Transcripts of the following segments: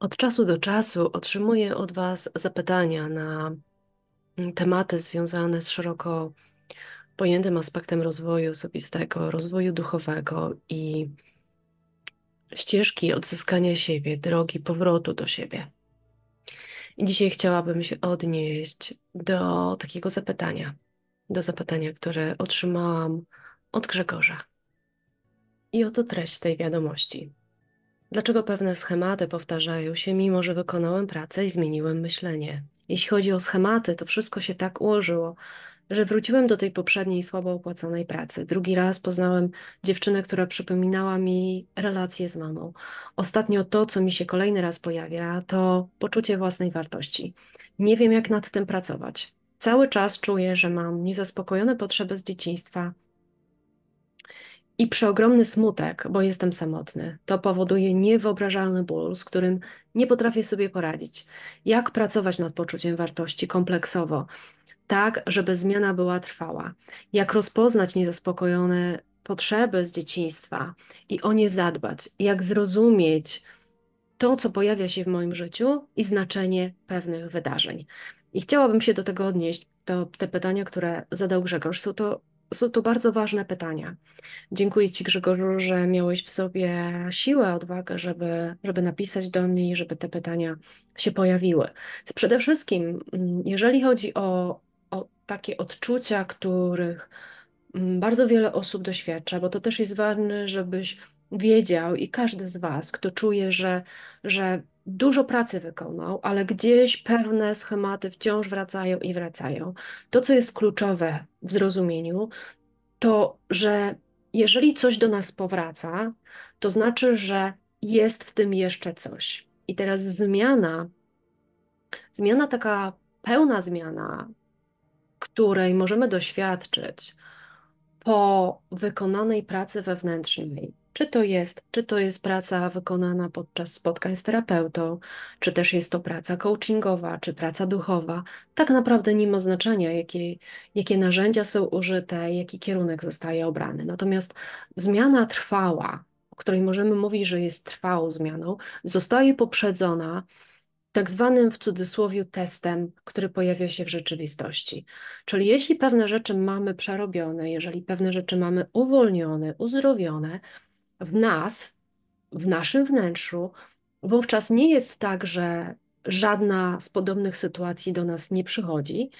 Od czasu do czasu otrzymuję od Was zapytania na mm, tematy związane z szeroko pojętym aspektem rozwoju osobistego, rozwoju duchowego i ścieżki odzyskania siebie, drogi powrotu do siebie. I dzisiaj chciałabym się odnieść do takiego zapytania, do zapytania, które otrzymałam od Grzegorza. I oto treść tej wiadomości. Dlaczego pewne schematy powtarzają się, mimo że wykonałem pracę i zmieniłem myślenie? Jeśli chodzi o schematy, to wszystko się tak ułożyło, że wróciłem do tej poprzedniej słabo opłacanej pracy. Drugi raz poznałem dziewczynę, która przypominała mi relacje z mamą. Ostatnio to, co mi się kolejny raz pojawia, to poczucie własnej wartości. Nie wiem, jak nad tym pracować. Cały czas czuję, że mam niezaspokojone potrzeby z dzieciństwa, i przeogromny smutek, bo jestem samotny. To powoduje niewyobrażalny ból, z którym nie potrafię sobie poradzić. Jak pracować nad poczuciem wartości kompleksowo, tak żeby zmiana była trwała? Jak rozpoznać niezaspokojone potrzeby z dzieciństwa i o nie zadbać? Jak zrozumieć to, co pojawia się w moim życiu i znaczenie pewnych wydarzeń? I chciałabym się do tego odnieść. To te pytania, które zadał Grzegorz, są to są to bardzo ważne pytania. Dziękuję Ci, Grzegorzu, że miałeś w sobie siłę, odwagę, żeby, żeby napisać do mnie i żeby te pytania się pojawiły. Przede wszystkim, mm, jeżeli chodzi o, o takie odczucia, których mm, bardzo wiele osób doświadcza, bo to też jest ważne, żebyś wiedział i każdy z Was, kto czuje, że, że dużo pracy wykonał, ale gdzieś pewne schematy wciąż wracają i wracają. To, co jest kluczowe w zrozumieniu, to że jeżeli coś do nas powraca, to znaczy, że jest w tym jeszcze coś. I teraz zmiana, zmiana taka pełna zmiana, której możemy doświadczyć po wykonanej pracy wewnętrznej, czy to, jest, czy to jest praca wykonana podczas spotkań z terapeutą, czy też jest to praca coachingowa, czy praca duchowa. Tak naprawdę nie ma znaczenia, jakie, jakie narzędzia są użyte, jaki kierunek zostaje obrany. Natomiast zmiana trwała, o której możemy mówić, że jest trwałą zmianą, zostaje poprzedzona tak zwanym w cudzysłowie testem, który pojawia się w rzeczywistości. Czyli jeśli pewne rzeczy mamy przerobione, jeżeli pewne rzeczy mamy uwolnione, uzdrowione, w nas, w naszym wnętrzu, wówczas nie jest tak, że żadna z podobnych sytuacji do nas nie przychodzi.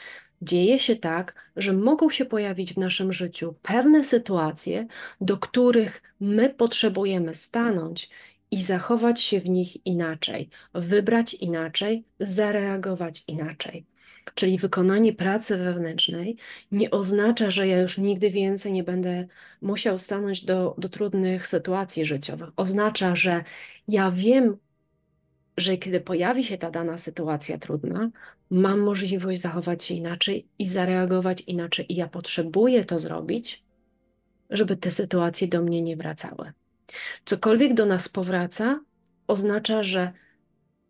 Dzieje się tak, że mogą się pojawić w naszym życiu pewne sytuacje, do których my potrzebujemy stanąć i zachować się w nich inaczej, wybrać inaczej, zareagować inaczej. Czyli wykonanie pracy wewnętrznej nie oznacza, że ja już nigdy więcej nie będę musiał stanąć do, do trudnych sytuacji życiowych. Oznacza, że ja wiem, że kiedy pojawi się ta dana sytuacja trudna, mam możliwość zachować się inaczej i zareagować inaczej, i ja potrzebuję to zrobić, żeby te sytuacje do mnie nie wracały. Cokolwiek do nas powraca, oznacza, że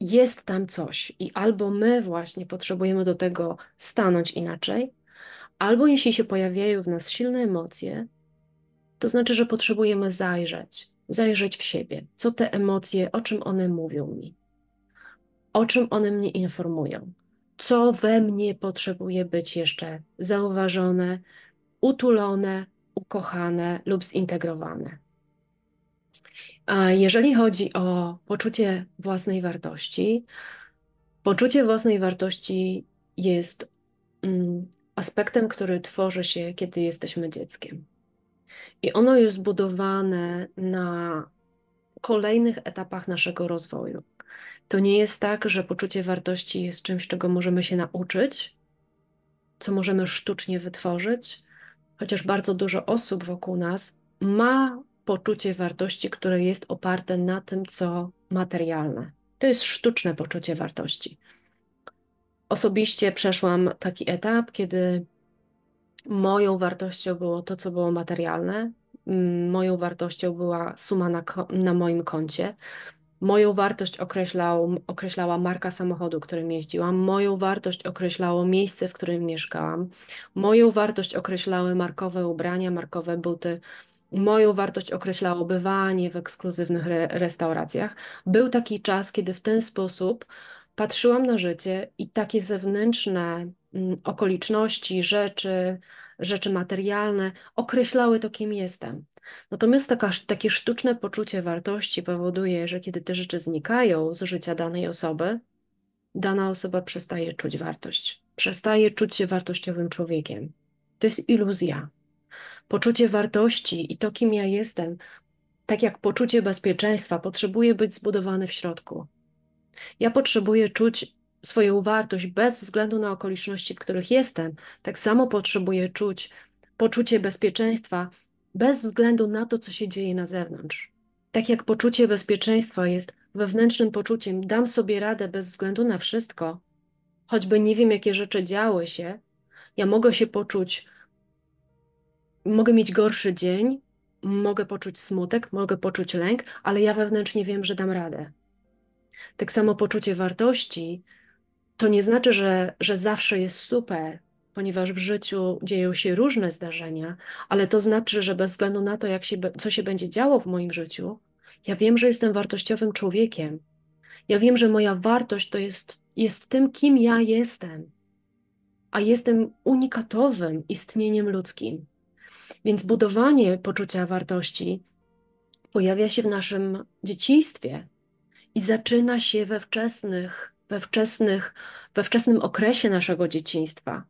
jest tam coś i albo my właśnie potrzebujemy do tego stanąć inaczej, albo jeśli się pojawiają w nas silne emocje, to znaczy, że potrzebujemy zajrzeć, zajrzeć w siebie, co te emocje, o czym one mówią mi, o czym one mnie informują, co we mnie potrzebuje być jeszcze zauważone, utulone, ukochane lub zintegrowane jeżeli chodzi o poczucie własnej wartości, poczucie własnej wartości jest mm, aspektem, który tworzy się, kiedy jesteśmy dzieckiem. I ono jest zbudowane na kolejnych etapach naszego rozwoju. To nie jest tak, że poczucie wartości jest czymś, czego możemy się nauczyć, co możemy sztucznie wytworzyć, chociaż bardzo dużo osób wokół nas ma poczucie wartości, które jest oparte na tym, co materialne. To jest sztuczne poczucie wartości. Osobiście przeszłam taki etap, kiedy moją wartością było to, co było materialne, moją wartością była suma na, na moim koncie. Moją wartość określał, określała marka samochodu, którym jeździłam, moją wartość określało miejsce, w którym mieszkałam, moją wartość określały markowe ubrania, markowe buty, moją wartość określało bywanie w ekskluzywnych re restauracjach. Był taki czas, kiedy w ten sposób patrzyłam na życie i takie zewnętrzne mm, okoliczności, rzeczy, rzeczy materialne określały to, kim jestem. Natomiast taka, takie sztuczne poczucie wartości powoduje, że kiedy te rzeczy znikają z życia danej osoby, dana osoba przestaje czuć wartość, przestaje czuć się wartościowym człowiekiem. To jest iluzja. Poczucie wartości i to, kim ja jestem, tak jak poczucie bezpieczeństwa, potrzebuje być zbudowane w środku. Ja potrzebuję czuć swoją wartość bez względu na okoliczności, w których jestem. Tak samo potrzebuję czuć poczucie bezpieczeństwa bez względu na to, co się dzieje na zewnątrz. Tak jak poczucie bezpieczeństwa jest wewnętrznym poczuciem, dam sobie radę bez względu na wszystko, choćby nie wiem, jakie rzeczy działy się, ja mogę się poczuć mogę mieć gorszy dzień, mogę poczuć smutek, mogę poczuć lęk, ale ja wewnętrznie wiem, że dam radę. Tak samo poczucie wartości to nie znaczy, że, że zawsze jest super, ponieważ w życiu dzieją się różne zdarzenia, ale to znaczy, że bez względu na to, jak się, co się będzie działo w moim życiu, ja wiem, że jestem wartościowym człowiekiem. Ja wiem, że moja wartość to jest, jest tym, kim ja jestem, a jestem unikatowym istnieniem ludzkim. Więc budowanie poczucia wartości pojawia się w naszym dzieciństwie i zaczyna się we wczesnych, we wczesnych, we wczesnym okresie naszego dzieciństwa.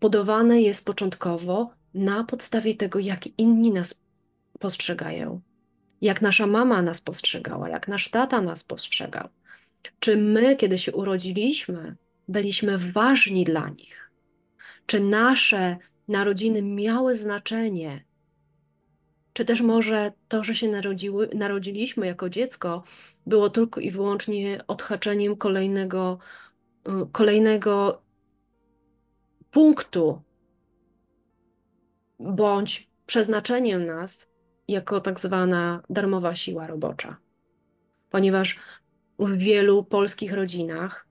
Budowane jest początkowo na podstawie tego, jak inni nas postrzegają, jak nasza mama nas postrzegała, jak nasz tata nas postrzegał. Czy my, kiedy się urodziliśmy, byliśmy ważni dla nich? Czy nasze narodziny miały znaczenie, czy też może to, że się narodziły, narodziliśmy jako dziecko, było tylko i wyłącznie odhaczeniem kolejnego, y, kolejnego punktu, bądź przeznaczeniem nas jako tak zwana darmowa siła robocza. Ponieważ w wielu polskich rodzinach,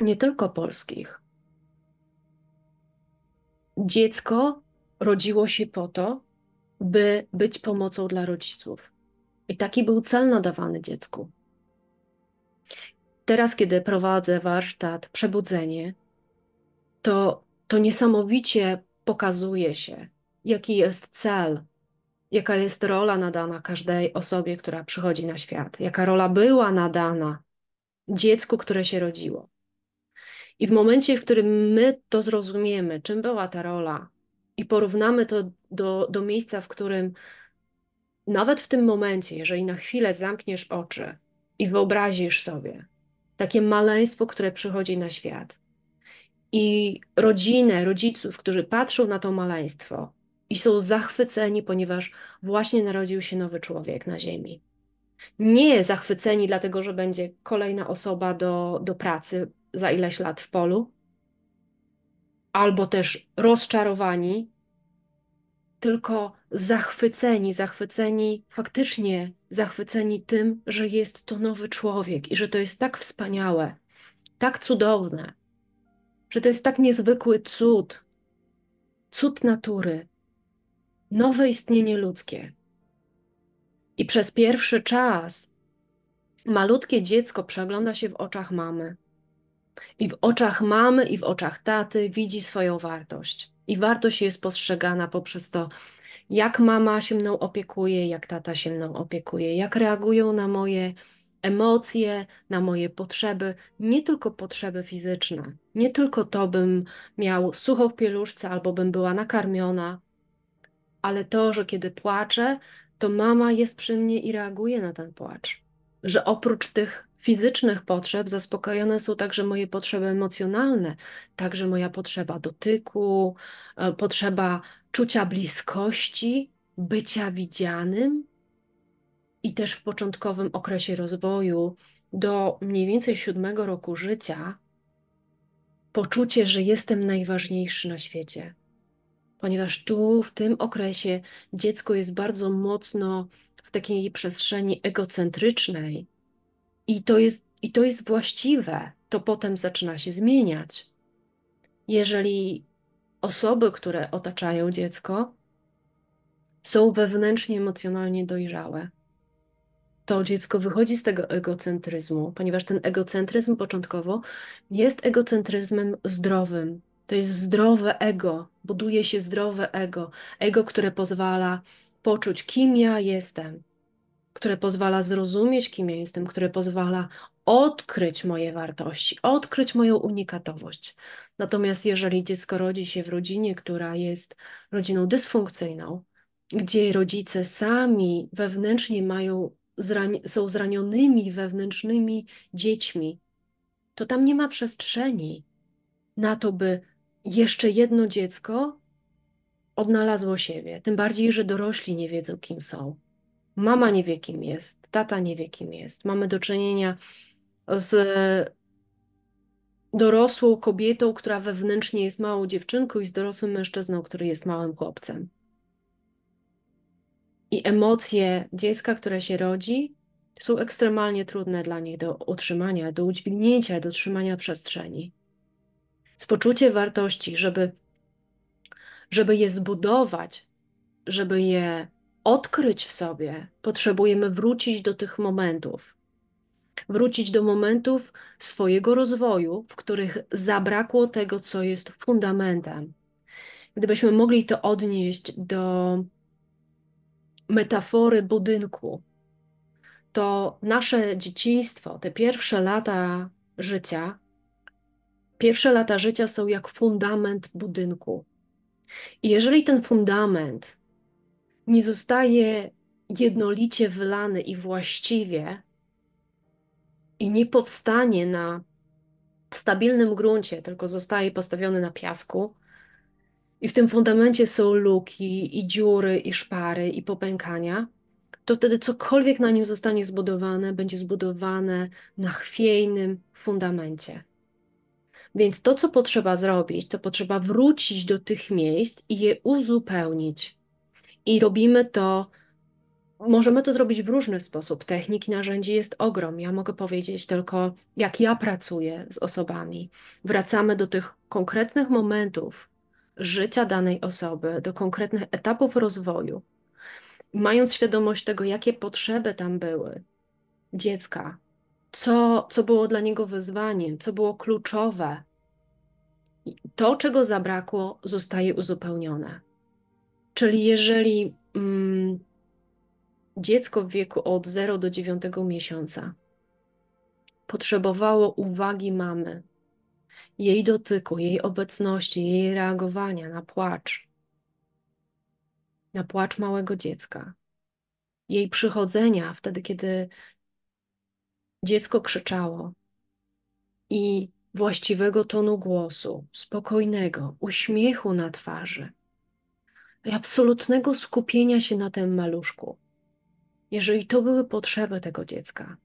nie tylko polskich, dziecko rodziło się po to, by być pomocą dla rodziców. I taki był cel nadawany dziecku. Teraz, kiedy prowadzę warsztat Przebudzenie, to, to niesamowicie pokazuje się, jaki jest cel, jaka jest rola nadana każdej osobie, która przychodzi na świat, jaka rola była nadana dziecku, które się rodziło. I w momencie, w którym my to zrozumiemy, czym była ta rola, i porównamy to do, do miejsca, w którym nawet w tym momencie, jeżeli na chwilę zamkniesz oczy i wyobrazisz sobie takie maleństwo, które przychodzi na świat, i rodzinę, rodziców, którzy patrzą na to maleństwo i są zachwyceni, ponieważ właśnie narodził się nowy człowiek na Ziemi. Nie zachwyceni, dlatego że będzie kolejna osoba do, do pracy, za ileś lat w polu, albo też rozczarowani, tylko zachwyceni, zachwyceni, faktycznie zachwyceni tym, że jest to nowy człowiek i że to jest tak wspaniałe, tak cudowne, że to jest tak niezwykły cud, cud natury, nowe istnienie ludzkie. I przez pierwszy czas malutkie dziecko przegląda się w oczach mamy. I w oczach mamy, i w oczach taty widzi swoją wartość. I wartość jest postrzegana poprzez to, jak mama się mną opiekuje, jak tata się mną opiekuje, jak reagują na moje emocje, na moje potrzeby, nie tylko potrzeby fizyczne, nie tylko to bym miał sucho w pieluszce albo bym była nakarmiona, ale to, że kiedy płaczę, to mama jest przy mnie i reaguje na ten płacz. Że oprócz tych fizycznych potrzeb zaspokajane są także moje potrzeby emocjonalne, także moja potrzeba dotyku, e, potrzeba czucia bliskości, bycia widzianym. I też w początkowym okresie rozwoju, do mniej więcej siódmego roku życia, poczucie, że jestem najważniejszy na świecie. Ponieważ tu, w tym okresie, dziecko jest bardzo mocno w takiej przestrzeni egocentrycznej, i to jest, i to jest właściwe, to potem zaczyna się zmieniać. Jeżeli osoby, które otaczają dziecko, są wewnętrznie emocjonalnie dojrzałe, to dziecko wychodzi z tego egocentryzmu, ponieważ ten egocentryzm początkowo jest egocentryzmem zdrowym. To jest zdrowe ego, buduje się zdrowe ego, ego, które pozwala poczuć, kim ja jestem, które pozwala zrozumieć, kim ja jestem, które pozwala odkryć moje wartości, odkryć moją unikatowość. Natomiast jeżeli dziecko rodzi się w rodzinie, która jest rodziną dysfunkcyjną, gdzie rodzice sami wewnętrznie mają, są zranionymi wewnętrznymi dziećmi, to tam nie ma przestrzeni na to, by jeszcze jedno dziecko odnalazło siebie. Tym bardziej, że dorośli nie wiedzą, kim są. Mama nie wie, kim jest, tata nie wie, kim jest. Mamy do czynienia z dorosłą kobietą, która wewnętrznie jest małą dziewczynką, i z dorosłym mężczyzną, który jest małym chłopcem. I emocje dziecka, które się rodzi, są ekstremalnie trudne dla niej do utrzymania, do udźwignięcia, do trzymania przestrzeni. Z poczucie wartości, żeby, żeby je zbudować, żeby je odkryć w sobie, potrzebujemy wrócić do tych momentów. Wrócić do momentów swojego rozwoju, w których zabrakło tego, co jest fundamentem. Gdybyśmy mogli to odnieść do metafory budynku, to nasze dzieciństwo, te pierwsze lata życia, pierwsze lata życia są jak fundament budynku. I jeżeli ten fundament nie zostaje jednolicie wylany i właściwie i nie powstanie na stabilnym gruncie, tylko zostaje postawiony na piasku. I w tym fundamencie są luki, i dziury, i szpary, i popękania. To wtedy cokolwiek na nim zostanie zbudowane, będzie zbudowane na chwiejnym fundamencie. Więc to, co potrzeba zrobić, to potrzeba wrócić do tych miejsc i je uzupełnić. I robimy to, możemy to zrobić w różny sposób. Technik narzędzi jest ogrom. Ja mogę powiedzieć tylko, jak ja pracuję z osobami. Wracamy do tych konkretnych momentów życia danej osoby, do konkretnych etapów rozwoju. Mając świadomość tego, jakie potrzeby tam były dziecka, co, co było dla niego wyzwaniem, co było kluczowe, to, czego zabrakło, zostaje uzupełnione. Czyli jeżeli mm, dziecko w wieku od 0 do 9 miesiąca potrzebowało uwagi mamy, jej dotyku, jej obecności, jej reagowania na płacz, na płacz małego dziecka, jej przychodzenia wtedy, kiedy dziecko krzyczało i właściwego tonu głosu, spokojnego, uśmiechu na twarzy absolutnego skupienia się na tym maluszku, jeżeli to były potrzeby tego dziecka,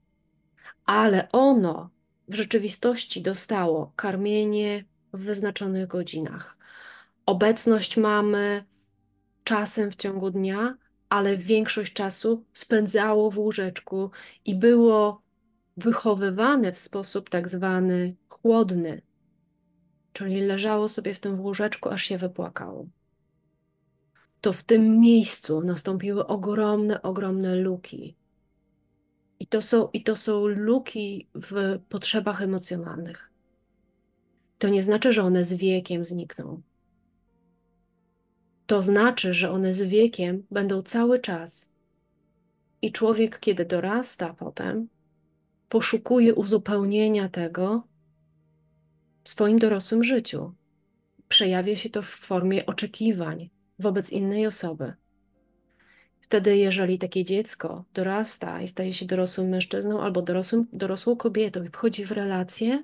ale ono w rzeczywistości dostało karmienie w wyznaczonych godzinach, obecność mamy czasem w ciągu dnia, ale większość czasu spędzało w łóżeczku i było wychowywane w sposób tak zwany chłodny, czyli leżało sobie w tym łóżeczku, aż się wypłakało to w tym miejscu nastąpiły ogromne, ogromne luki. I to są, i to są luki w potrzebach emocjonalnych. To nie znaczy, że one z wiekiem znikną. To znaczy, że one z wiekiem będą cały czas. I człowiek, kiedy dorasta potem, poszukuje uzupełnienia tego w swoim dorosłym życiu. Przejawia się to w formie oczekiwań, wobec innej osoby. Wtedy, jeżeli takie dziecko dorasta i staje się dorosłym mężczyzną albo dorosłym, dorosłą kobietą i wchodzi w relację,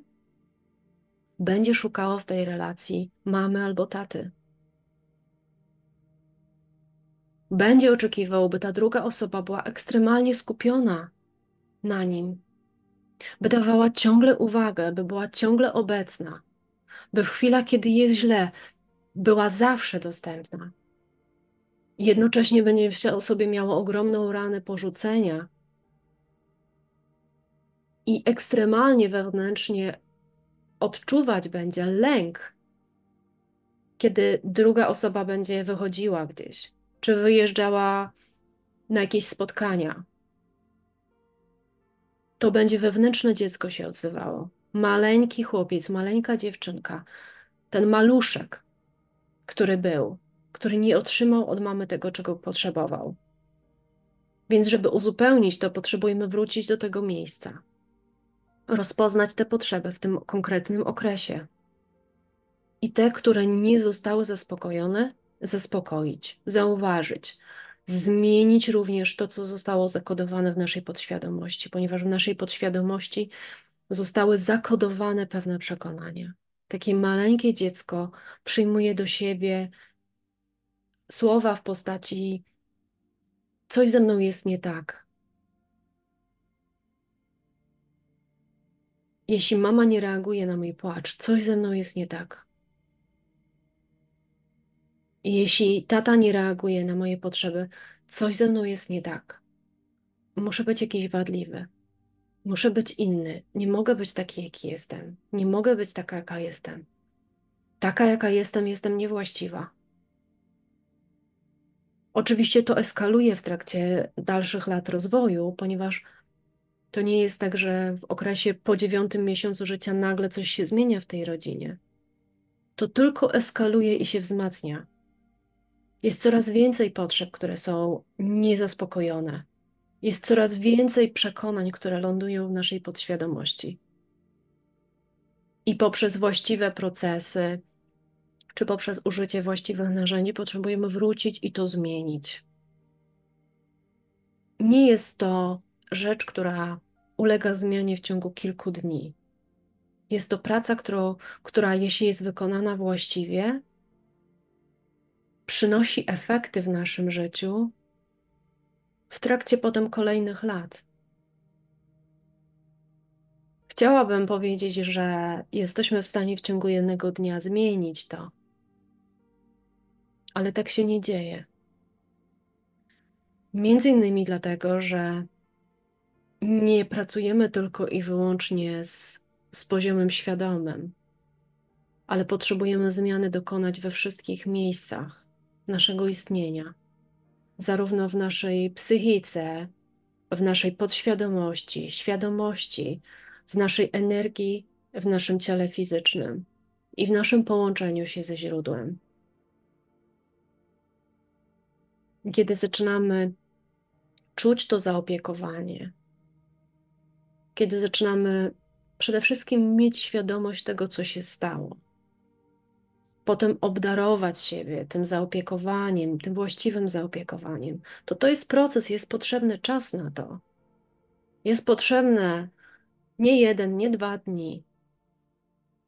będzie szukało w tej relacji mamy albo taty. Będzie oczekiwał, by ta druga osoba była ekstremalnie skupiona na nim, by dawała ciągle uwagę, by była ciągle obecna, by w chwilach, kiedy jest źle, była zawsze dostępna. Jednocześnie będzie w sobie miało ogromną ranę porzucenia i ekstremalnie wewnętrznie odczuwać będzie lęk, kiedy druga osoba będzie wychodziła gdzieś, czy wyjeżdżała na jakieś spotkania. To będzie wewnętrzne dziecko się odzywało. Maleńki chłopiec, maleńka dziewczynka, ten maluszek, który był, który nie otrzymał od mamy tego, czego potrzebował. Więc, żeby uzupełnić to, potrzebujemy wrócić do tego miejsca, rozpoznać te potrzeby w tym konkretnym okresie i te, które nie zostały zaspokojone, zaspokoić, zauważyć, zmienić również to, co zostało zakodowane w naszej podświadomości, ponieważ w naszej podświadomości zostały zakodowane pewne przekonania. Takie maleńkie dziecko przyjmuje do siebie słowa w postaci: Coś ze mną jest nie tak. Jeśli mama nie reaguje na mój płacz, coś ze mną jest nie tak. Jeśli tata nie reaguje na moje potrzeby, coś ze mną jest nie tak. Muszę być jakiś wadliwy. Muszę być inny. Nie mogę być taki, jaki jestem. Nie mogę być taka, jaka jestem. Taka, jaka jestem, jestem niewłaściwa. Oczywiście to eskaluje w trakcie dalszych lat rozwoju, ponieważ to nie jest tak, że w okresie po dziewiątym miesiącu życia nagle coś się zmienia w tej rodzinie. To tylko eskaluje i się wzmacnia. Jest coraz więcej potrzeb, które są niezaspokojone. Jest coraz więcej przekonań, które lądują w naszej podświadomości. I poprzez właściwe procesy, czy poprzez użycie właściwych narzędzi potrzebujemy wrócić i to zmienić. Nie jest to rzecz, która ulega zmianie w ciągu kilku dni. Jest to praca, którą, która, jeśli jest wykonana właściwie, przynosi efekty w naszym życiu w trakcie potem kolejnych lat. Chciałabym powiedzieć, że jesteśmy w stanie w ciągu jednego dnia zmienić to, ale tak się nie dzieje. Między innymi dlatego, że nie pracujemy tylko i wyłącznie z, z poziomem świadomym, ale potrzebujemy zmiany dokonać we wszystkich miejscach naszego istnienia, zarówno w naszej psychice, w naszej podświadomości, świadomości, w naszej energii, w naszym ciele fizycznym i w naszym połączeniu się ze źródłem. kiedy zaczynamy czuć to zaopiekowanie, kiedy zaczynamy przede wszystkim mieć świadomość tego, co się stało, potem obdarować siebie tym zaopiekowaniem, tym właściwym zaopiekowaniem, to to jest proces, jest potrzebny czas na to. Jest potrzebne nie jeden, nie dwa dni,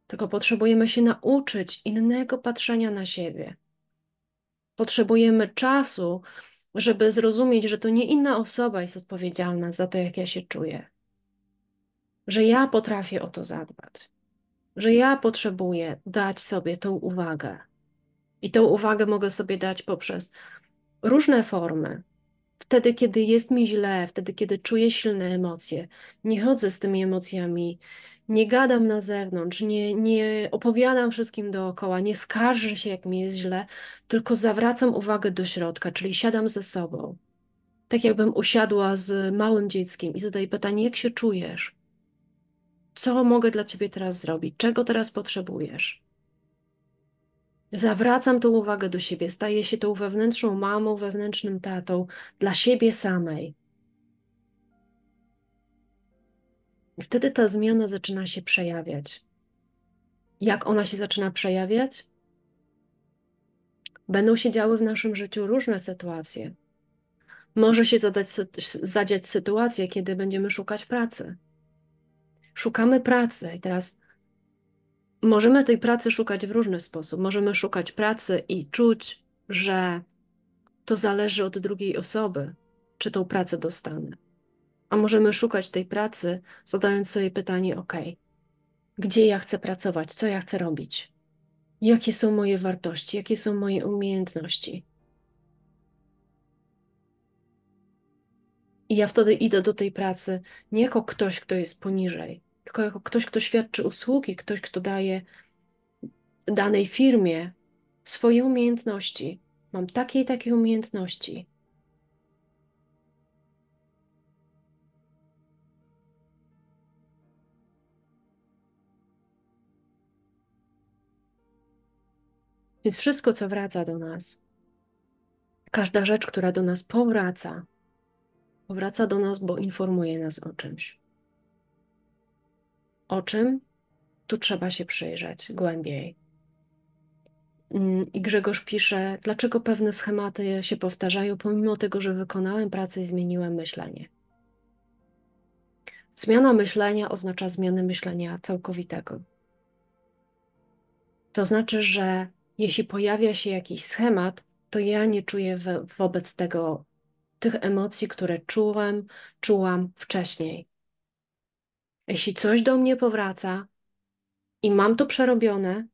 tylko potrzebujemy się nauczyć innego patrzenia na siebie, potrzebujemy czasu, żeby zrozumieć, że to nie inna osoba jest odpowiedzialna za to, jak ja się czuję, że ja potrafię o to zadbać, że ja potrzebuję dać sobie tą uwagę. I tą uwagę mogę sobie dać poprzez różne formy. Wtedy, kiedy jest mi źle, wtedy, kiedy czuję silne emocje, nie chodzę z tymi emocjami nie gadam na zewnątrz, nie, nie opowiadam wszystkim dookoła, nie skarżę się, jak mi jest źle, tylko zawracam uwagę do środka, czyli siadam ze sobą. Tak jakbym usiadła z małym dzieckiem i zadaję pytanie, jak się czujesz? Co mogę dla ciebie teraz zrobić? Czego teraz potrzebujesz? Zawracam tą uwagę do siebie, staję się tą wewnętrzną mamą, wewnętrznym tatą dla siebie samej. wtedy ta zmiana zaczyna się przejawiać. Jak ona się zaczyna przejawiać? Będą się działy w naszym życiu różne sytuacje. Może się zadać, zadziać sytuacja, kiedy będziemy szukać pracy. Szukamy pracy i teraz możemy tej pracy szukać w różny sposób. Możemy szukać pracy i czuć, że to zależy od drugiej osoby, czy tą pracę dostanę a możemy szukać tej pracy, zadając sobie pytanie: OK, gdzie ja chcę pracować, co ja chcę robić, jakie są moje wartości, jakie są moje umiejętności. I ja wtedy idę do tej pracy nie jako ktoś, kto jest poniżej, tylko jako ktoś, kto świadczy usługi, ktoś, kto daje danej firmie swoje umiejętności. Mam takie i takie umiejętności. Więc wszystko, co wraca do nas, każda rzecz, która do nas powraca, powraca do nas, bo informuje nas o czymś. O czym? Tu trzeba się przyjrzeć głębiej. Mm, I Grzegorz pisze, dlaczego pewne schematy się powtarzają, pomimo tego, że wykonałem pracę i zmieniłem myślenie. Zmiana myślenia oznacza zmianę myślenia całkowitego. To znaczy, że jeśli pojawia się jakiś schemat, to ja nie czuję we, wobec tego tych emocji, które czułem, czułam wcześniej. Jeśli coś do mnie powraca i mam to przerobione,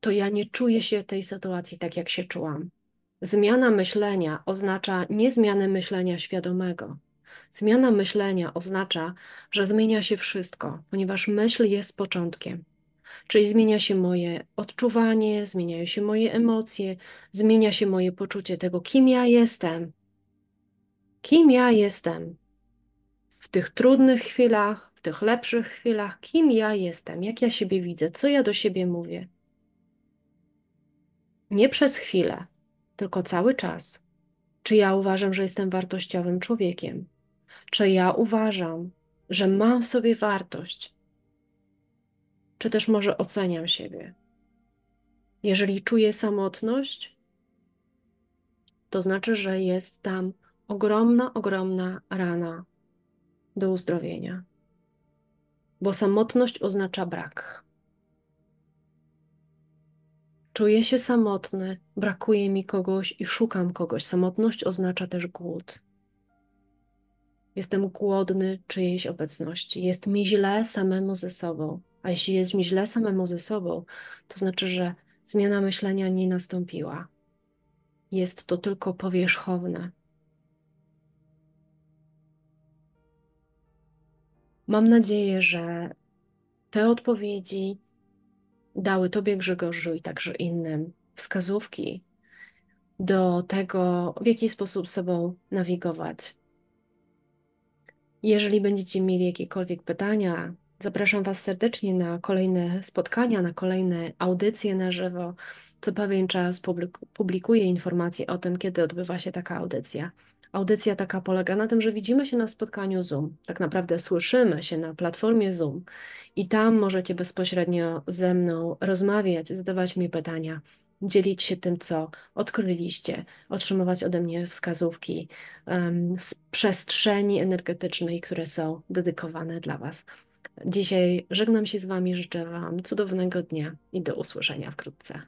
to ja nie czuję się w tej sytuacji tak, jak się czułam. Zmiana myślenia oznacza nie zmianę myślenia świadomego. Zmiana myślenia oznacza, że zmienia się wszystko, ponieważ myśl jest początkiem. Czyli zmienia się moje odczuwanie, zmieniają się moje emocje, zmienia się moje poczucie tego, kim ja jestem. Kim ja jestem w tych trudnych chwilach, w tych lepszych chwilach, kim ja jestem, jak ja siebie widzę, co ja do siebie mówię. Nie przez chwilę, tylko cały czas. Czy ja uważam, że jestem wartościowym człowiekiem? Czy ja uważam, że mam w sobie wartość? czy też może oceniam siebie. Jeżeli czuję samotność, to znaczy, że jest tam ogromna, ogromna rana do uzdrowienia, bo samotność oznacza brak. Czuję się samotny, brakuje mi kogoś i szukam kogoś. Samotność oznacza też głód. Jestem głodny czyjejś obecności. Jest mi źle samemu ze sobą. A jeśli jest mi źle samemu ze sobą, to znaczy, że zmiana myślenia nie nastąpiła. Jest to tylko powierzchowne. Mam nadzieję, że te odpowiedzi dały Tobie, Grzegorzu, i także innym wskazówki do tego, w jaki sposób sobą nawigować. Jeżeli będziecie mieli jakiekolwiek pytania, Zapraszam Was serdecznie na kolejne spotkania, na kolejne audycje na żywo. Co pewien czas publikuję informacje o tym, kiedy odbywa się taka audycja. Audycja taka polega na tym, że widzimy się na spotkaniu Zoom. Tak naprawdę słyszymy się na platformie Zoom i tam możecie bezpośrednio ze mną rozmawiać, zadawać mi pytania, dzielić się tym, co odkryliście, otrzymywać ode mnie wskazówki um, z przestrzeni energetycznej, które są dedykowane dla Was. Dzisiaj żegnam się z Wami, życzę Wam cudownego dnia i do usłyszenia wkrótce.